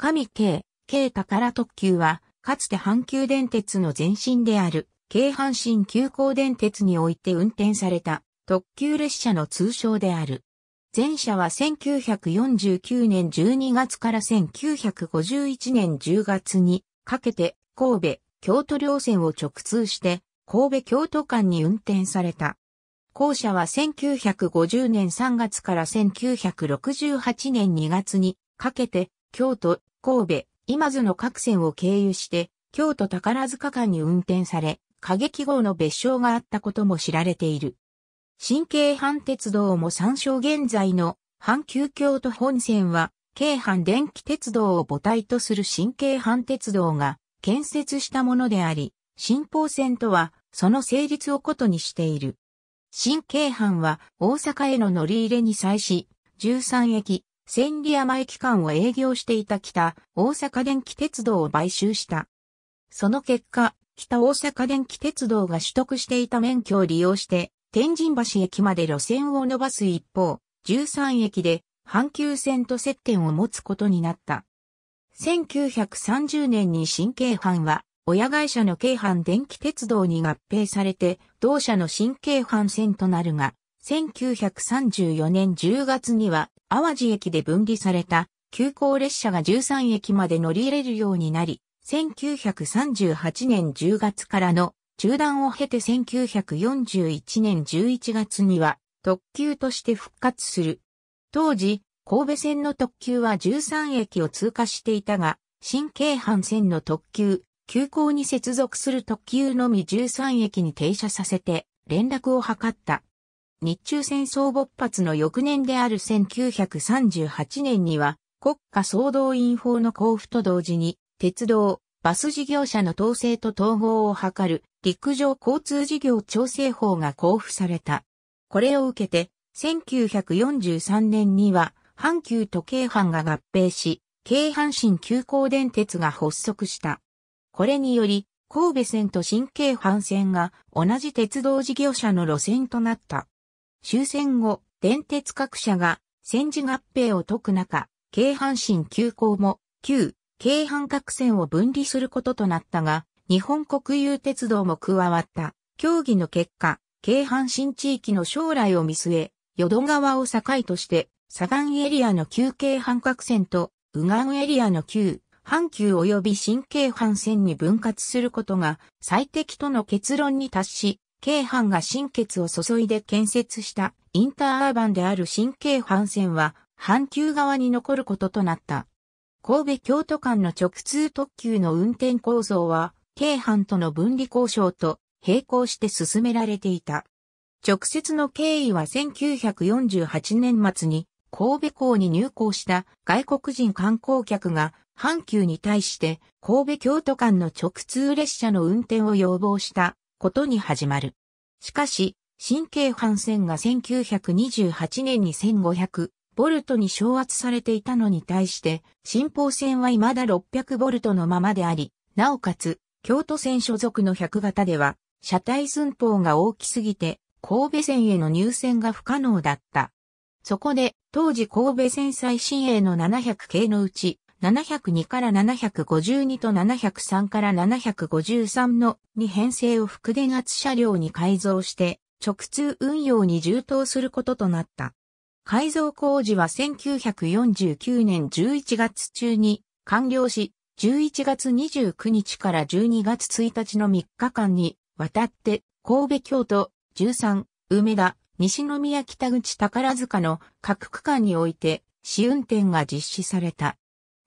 神京、京宝特急は、かつて阪急電鉄の前身である、京阪神急行電鉄において運転された特急列車の通称である。前者は1949年12月から1951年10月にかけて神戸、京都両線を直通して神戸京都間に運転された。後者は1950年3月から1968年2月にかけて京都、神戸、今津の各線を経由して、京都宝塚間に運転され、過激号の別称があったことも知られている。新京阪鉄道も参照現在の阪急京都本線は、京阪電気鉄道を母体とする新京阪鉄道が建設したものであり、新宝線とはその成立をことにしている。新京阪は大阪への乗り入れに際し、13駅、千里山駅間を営業していた北大阪電気鉄道を買収した。その結果、北大阪電気鉄道が取得していた免許を利用して、天神橋駅まで路線を伸ばす一方、13駅で阪急線と接点を持つことになった。1930年に新京阪は、親会社の京阪電気鉄道に合併されて、同社の新京阪線となるが、1934年10月には淡路駅で分離された急行列車が13駅まで乗り入れるようになり、1938年10月からの中断を経て1941年11月には特急として復活する。当時、神戸線の特急は13駅を通過していたが、新京阪線の特急、急行に接続する特急のみ13駅に停車させて連絡を図った。日中戦争勃発の翌年である1938年には、国家総動員法の交付と同時に、鉄道、バス事業者の統制と統合を図る陸上交通事業調整法が交付された。これを受けて、1943年には、阪急と京阪が合併し、京阪神急行電鉄が発足した。これにより、神戸線と新京阪線が同じ鉄道事業者の路線となった。終戦後、電鉄各社が戦時合併を解く中、京阪神急行も旧京阪各線を分離することとなったが、日本国有鉄道も加わった。協議の結果、京阪新地域の将来を見据え、淀川を境として、左岸エリアの旧京阪各線と、右岸エリアの旧阪急及び新京阪線に分割することが最適との結論に達し、京阪が心血を注いで建設したインターアーバンである新京阪線は、阪急側に残ることとなった。神戸京都間の直通特急の運転構造は、京阪との分離交渉と並行して進められていた。直接の経緯は1948年末に神戸港に入港した外国人観光客が阪急に対して神戸京都間の直通列車の運転を要望したことに始まる。しかし、神経反線が1928年に1500ボルトに昇圧されていたのに対して、新方線は未だ600ボルトのままであり、なおかつ、京都線所属の100型では、車体寸法が大きすぎて、神戸線への入線が不可能だった。そこで、当時神戸線最新鋭の700系のうち、702から752と703から753の2編成を副電圧車両に改造して直通運用に充当することとなった。改造工事は1949年11月中に完了し、11月29日から12月1日の3日間にわたって神戸京都13、梅田、西宮北口宝塚の各区間において試運転が実施された。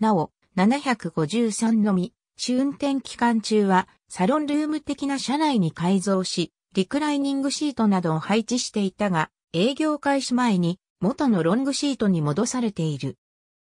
なお、753のみ、試運転期間中は、サロンルーム的な車内に改造し、リクライニングシートなどを配置していたが、営業開始前に元のロングシートに戻されている。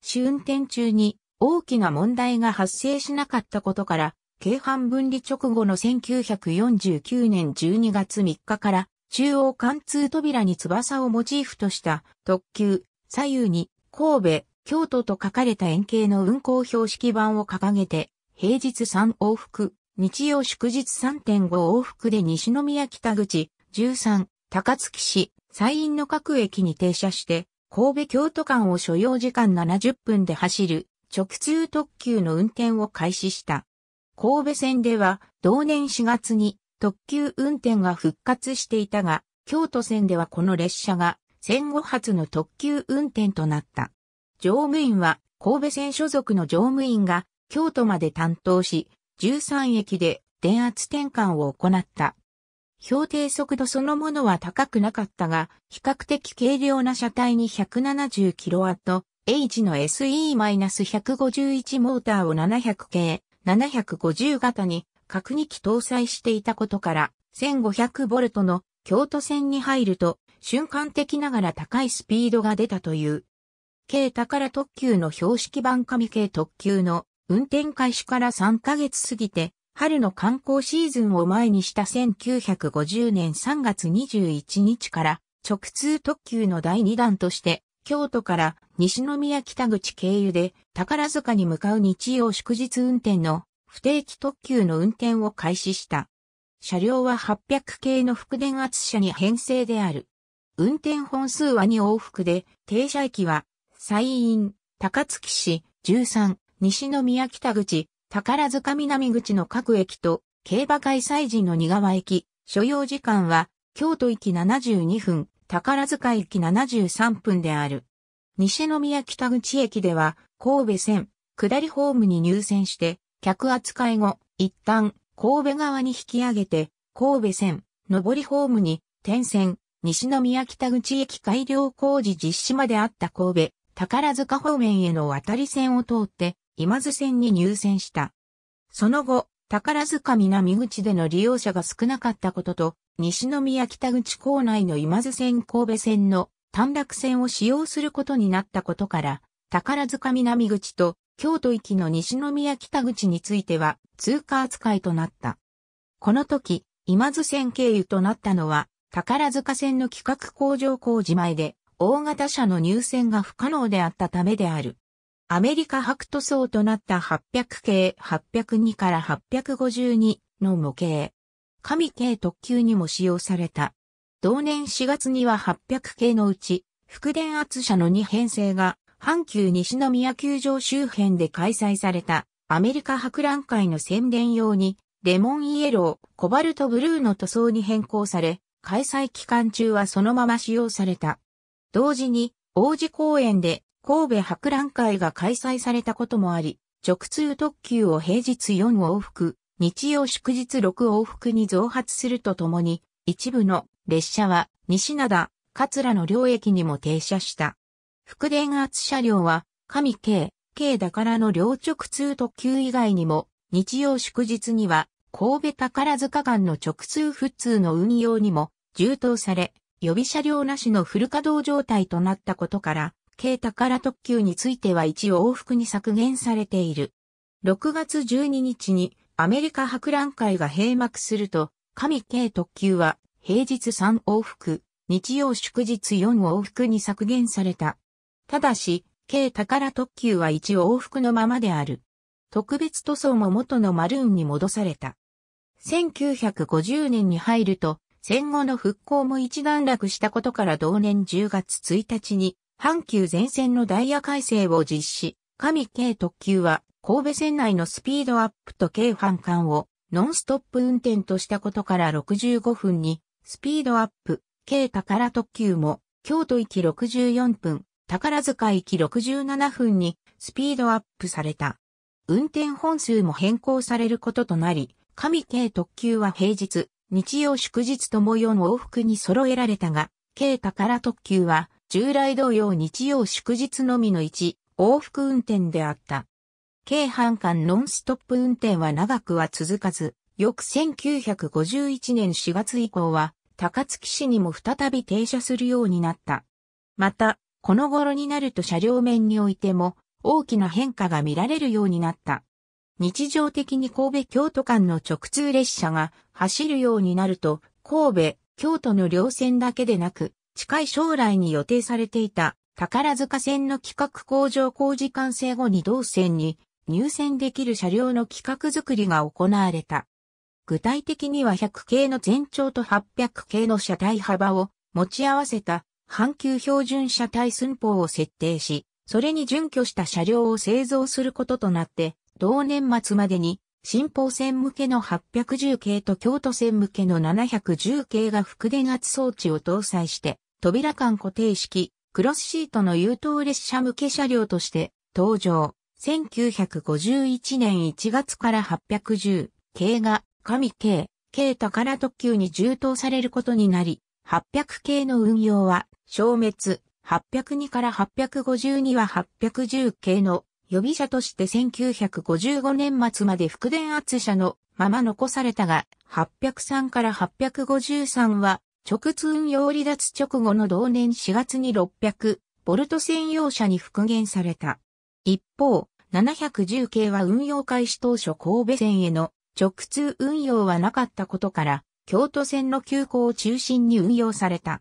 試運転中に大きな問題が発生しなかったことから、京阪分離直後の1949年12月3日から中央貫通扉に翼をモチーフとした特急左右に神戸京都と書かれた円形の運行標識板を掲げて、平日3往復、日曜祝日3.5往復で西宮北口、13、高槻市、西院の各駅に停車して、神戸京都間を所要時間70分で走る直通特急の運転を開始した。神戸線では同年4月に特急運転が復活していたが、京都線ではこの列車が戦後初の特急運転となった。乗務員は神戸線所属の乗務員が京都まで担当し、13駅で電圧転換を行った。標定速度そのものは高くなかったが、比較的軽量な車体に 170kW、H の SE-151 モーターを700系、750型に核2機搭載していたことから、1500ボルトの京都線に入ると、瞬間的ながら高いスピードが出たという。軽宝特急の標識版紙系特急の運転開始から3ヶ月過ぎて、春の観光シーズンを前にした1950年3月21日から直通特急の第2弾として京都から西宮北口経由で宝塚に向かう日曜祝日運転の不定期特急の運転を開始した。車両は800系の副電圧車に編成である。運転本数は2往復で、停車駅は西院、高槻市、13、西宮北口、宝塚南口の各駅と、競馬開催時の二川駅、所要時間は、京都駅72分、宝塚駅73分である。西宮北口駅では、神戸線、下りホームに入線して、客扱い後、一旦、神戸側に引き上げて、神戸線、上りホームに、転線、西宮北口駅改良工事実施まであった神戸、宝塚方面への渡り線を通って今津線に入線した。その後、宝塚南口での利用者が少なかったことと、西宮北口構内の今津線神戸線の短絡線を使用することになったことから、宝塚南口と京都行きの西宮北口については通過扱いとなった。この時、今津線経由となったのは、宝塚線の企画工場工事前で、大型車の入線が不可能であったためである。アメリカ白塗装となった800系802から852の模型。神系特急にも使用された。同年4月には800系のうち、副電圧車の2編成が、阪急西宮球場周辺で開催された、アメリカ博覧会の宣伝用に、レモンイエロー、コバルトブルーの塗装に変更され、開催期間中はそのまま使用された。同時に王子公園で神戸博覧会が開催されたこともあり、直通特急を平日4往復、日曜祝日6往復に増発するとともに、一部の列車は西灘、桂の両駅にも停車した。副電圧車両は、上京、京だからの両直通特急以外にも、日曜祝日には、神戸宝塚間の直通普通の運用にも、充当され、予備車両なしのフル稼働状態となったことから、軽宝特急については一応往復に削減されている。6月12日にアメリカ博覧会が閉幕すると、神軽特急は平日3往復、日曜祝日4往復に削減された。ただし、軽宝特急は応往復のままである。特別塗装も元のマルーンに戻された。1950年に入ると、戦後の復興も一段落したことから同年10月1日に、阪急全線のダイヤ改正を実施、神軽特急は神戸線内のスピードアップと軽反感をノンストップ運転としたことから65分に、スピードアップ、軽宝特急も京都行き64分、宝塚行き67分にスピードアップされた。運転本数も変更されることとなり、神軽特急は平日、日曜祝日とも4往復に揃えられたが、軽宝特急は従来同様日曜祝日のみの1往復運転であった。京阪間ノンストップ運転は長くは続かず、翌1951年4月以降は高槻市にも再び停車するようになった。また、この頃になると車両面においても大きな変化が見られるようになった。日常的に神戸京都間の直通列車が走るようになると、神戸、京都の両線だけでなく、近い将来に予定されていた宝塚線の企画工場工事完成後に同線に入線できる車両の企画くりが行われた。具体的には100系の全長と800系の車体幅を持ち合わせた阪急標準車体寸法を設定し、それに準拠した車両を製造することとなって同年末までに、新法線向けの810系と京都線向けの710系が副電圧装置を搭載して、扉間固定式、クロスシートの優等列車向け車両として登場。1951年1月から810系が上系、系宝特急に充当されることになり、800系の運用は消滅、802から852は810系の予備車として1955年末まで副電圧車のまま残されたが、803から853は、直通運用離脱直後の同年4月に600、ボルト専用車に復元された。一方、710系は運用開始当初神戸線への直通運用はなかったことから、京都線の急行を中心に運用された。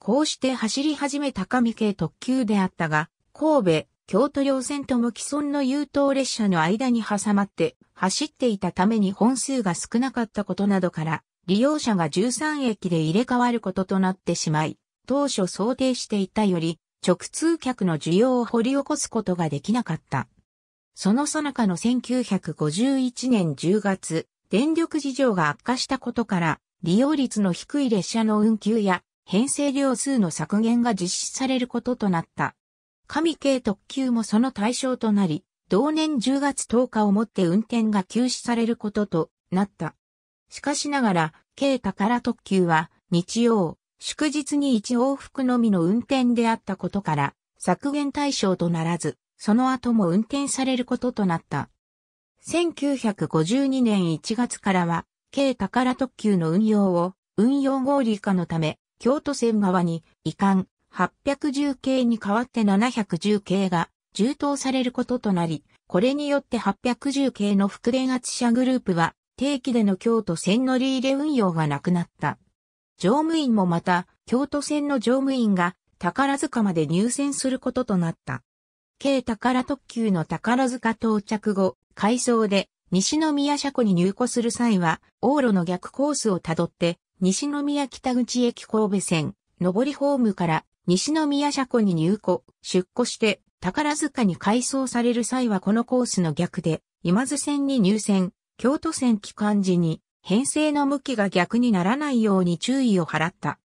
こうして走り始めた神系特急であったが、神戸、京都両線とも既存の優等列車の間に挟まって走っていたために本数が少なかったことなどから、利用者が13駅で入れ替わることとなってしまい、当初想定していたより、直通客の需要を掘り起こすことができなかった。その最中の1951年10月、電力事情が悪化したことから、利用率の低い列車の運休や、編成量数の削減が実施されることとなった。神系特急もその対象となり、同年10月10日をもって運転が休止されることとなった。しかしながら、軽宝特急は日曜、祝日に1往復のみの運転であったことから、削減対象とならず、その後も運転されることとなった。1952年1月からは、軽宝特急の運用を運用合理化のため、京都線側に移管、810系に代わって710系が充当されることとなり、これによって810系の副電圧車グループは定期での京都線乗り入れ運用がなくなった。乗務員もまた、京都線の乗務員が宝塚まで入線することとなった。京宝特急の宝塚到着後、改装で西宮車庫に入庫する際は、往路の逆コースをたどって、西宮北口駅神戸線、上りホームから西宮車庫に入庫、出庫して宝塚に改装される際はこのコースの逆で、今津線に入線、京都線帰間時に編成の向きが逆にならないように注意を払った。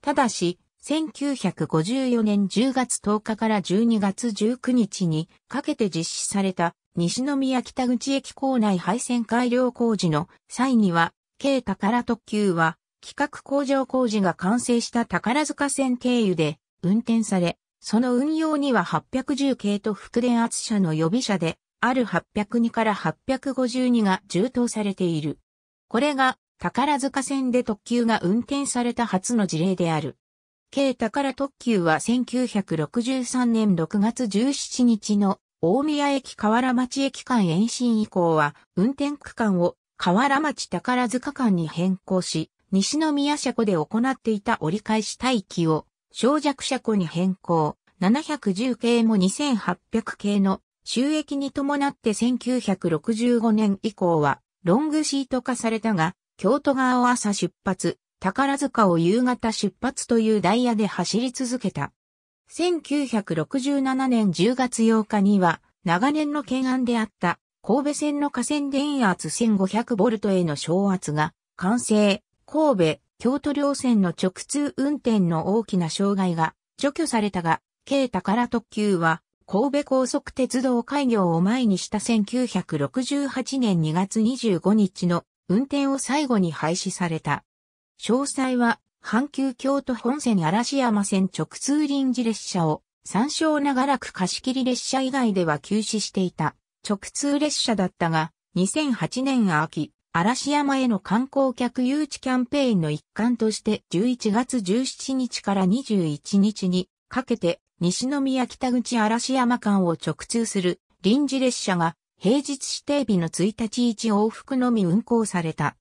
ただし、1954年10月10日から12月19日にかけて実施された西宮北口駅構内配線改良工事の際には、軽宝特急は企画工場工事が完成した宝塚線経由で運転され、その運用には810系と副電圧車の予備車で、ある802から852が充当されている。これが宝塚線で特急が運転された初の事例である。軽宝特急は1963年6月17日の大宮駅河原町駅間延伸以降は運転区間を河原町宝塚間に変更し、西宮車庫で行っていた折り返し待機を、小弱車庫に変更、710系も2800系の収益に伴って1965年以降は、ロングシート化されたが、京都側を朝出発、宝塚を夕方出発というダイヤで走り続けた。1967年10月8日には、長年の懸案であった、神戸線の河川電圧1 5 0 0トへの昇圧が、完成、神戸、京都両線の直通運転の大きな障害が除去されたが、京宝特急は神戸高速鉄道開業を前にした1968年2月25日の運転を最後に廃止された。詳細は阪急京都本線嵐山線直通臨時列車を参照長らく貸し切り列車以外では休止していた直通列車だったが2008年秋嵐山への観光客誘致キャンペーンの一環として11月17日から21日にかけて西宮北口嵐山間を直通する臨時列車が平日指定日の1日1往復のみ運行された。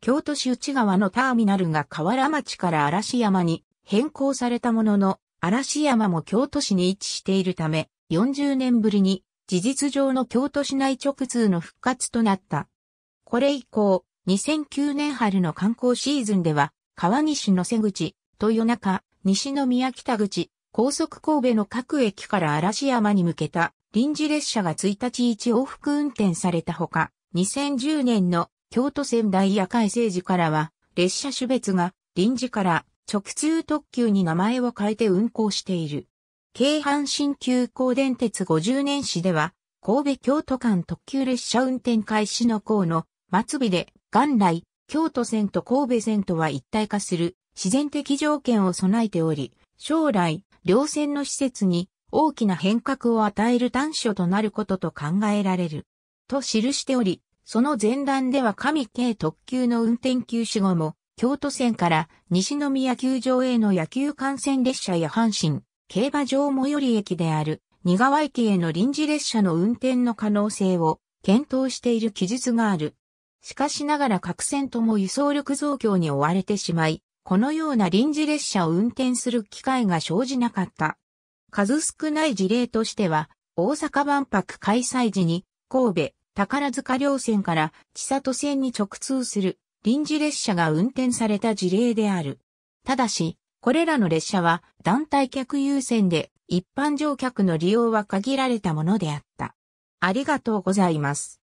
京都市内側のターミナルが河原町から嵐山に変更されたものの嵐山も京都市に位置しているため40年ぶりに事実上の京都市内直通の復活となった。これ以降、2009年春の観光シーズンでは、川西の瀬口、豊中、西宮北口、高速神戸の各駅から嵐山に向けた臨時列車が1日1往復運転されたほか、2010年の京都線大イヤ改正時からは、列車種別が臨時から直通特急に名前を変えて運行している。京阪新急行電鉄50年史では、神戸京都間特急列車運転開始の項の末尾で、元来、京都線と神戸線とは一体化する自然的条件を備えており、将来、両線の施設に大きな変革を与える短所となることと考えられる。と記しており、その前段では神系特急の運転休止後も、京都線から西宮球場への野球観戦列車や阪神、競馬場最寄り駅である、二川駅への臨時列車の運転の可能性を検討している記述がある。しかしながら各線とも輸送力増強に追われてしまい、このような臨時列車を運転する機会が生じなかった。数少ない事例としては、大阪万博開催時に、神戸、宝塚両線から千里線に直通する臨時列車が運転された事例である。ただし、これらの列車は団体客優先で一般乗客の利用は限られたものであった。ありがとうございます。